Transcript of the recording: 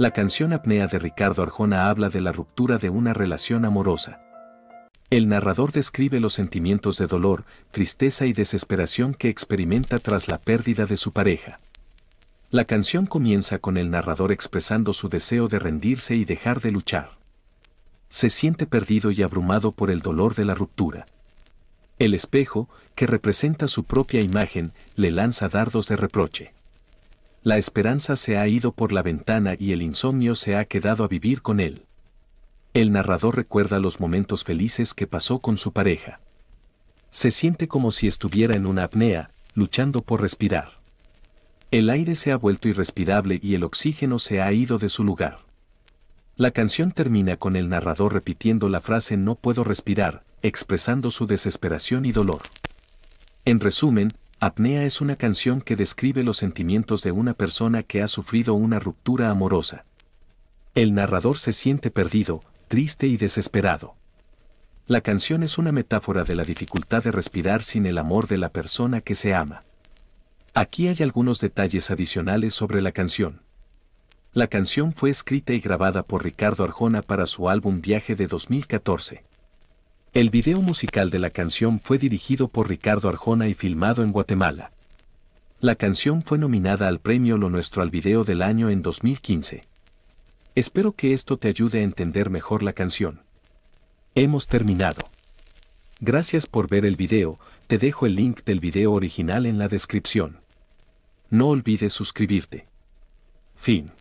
La canción Apnea de Ricardo Arjona habla de la ruptura de una relación amorosa. El narrador describe los sentimientos de dolor, tristeza y desesperación que experimenta tras la pérdida de su pareja. La canción comienza con el narrador expresando su deseo de rendirse y dejar de luchar. Se siente perdido y abrumado por el dolor de la ruptura. El espejo, que representa su propia imagen, le lanza dardos de reproche la esperanza se ha ido por la ventana y el insomnio se ha quedado a vivir con él. El narrador recuerda los momentos felices que pasó con su pareja. Se siente como si estuviera en una apnea, luchando por respirar. El aire se ha vuelto irrespirable y el oxígeno se ha ido de su lugar. La canción termina con el narrador repitiendo la frase no puedo respirar, expresando su desesperación y dolor. En resumen, Apnea es una canción que describe los sentimientos de una persona que ha sufrido una ruptura amorosa. El narrador se siente perdido, triste y desesperado. La canción es una metáfora de la dificultad de respirar sin el amor de la persona que se ama. Aquí hay algunos detalles adicionales sobre la canción. La canción fue escrita y grabada por Ricardo Arjona para su álbum Viaje de 2014. El video musical de la canción fue dirigido por Ricardo Arjona y filmado en Guatemala. La canción fue nominada al premio Lo Nuestro al Video del Año en 2015. Espero que esto te ayude a entender mejor la canción. Hemos terminado. Gracias por ver el video, te dejo el link del video original en la descripción. No olvides suscribirte. Fin.